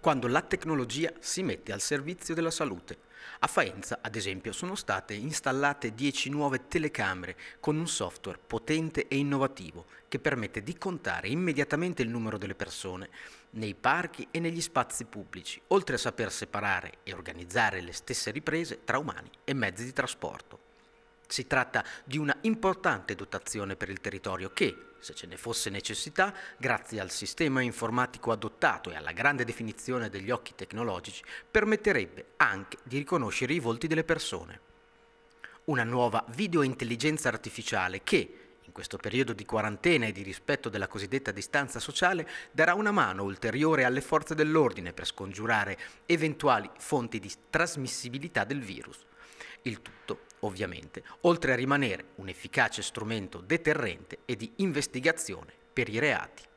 quando la tecnologia si mette al servizio della salute. A Faenza, ad esempio, sono state installate 10 nuove telecamere con un software potente e innovativo che permette di contare immediatamente il numero delle persone nei parchi e negli spazi pubblici, oltre a saper separare e organizzare le stesse riprese tra umani e mezzi di trasporto. Si tratta di una importante dotazione per il territorio che, se ce ne fosse necessità, grazie al sistema informatico adottato e alla grande definizione degli occhi tecnologici, permetterebbe anche di riconoscere i volti delle persone. Una nuova videointelligenza artificiale che, in questo periodo di quarantena e di rispetto della cosiddetta distanza sociale, darà una mano ulteriore alle forze dell'ordine per scongiurare eventuali fonti di trasmissibilità del virus. Il tutto ovviamente, oltre a rimanere un efficace strumento deterrente e di investigazione per i reati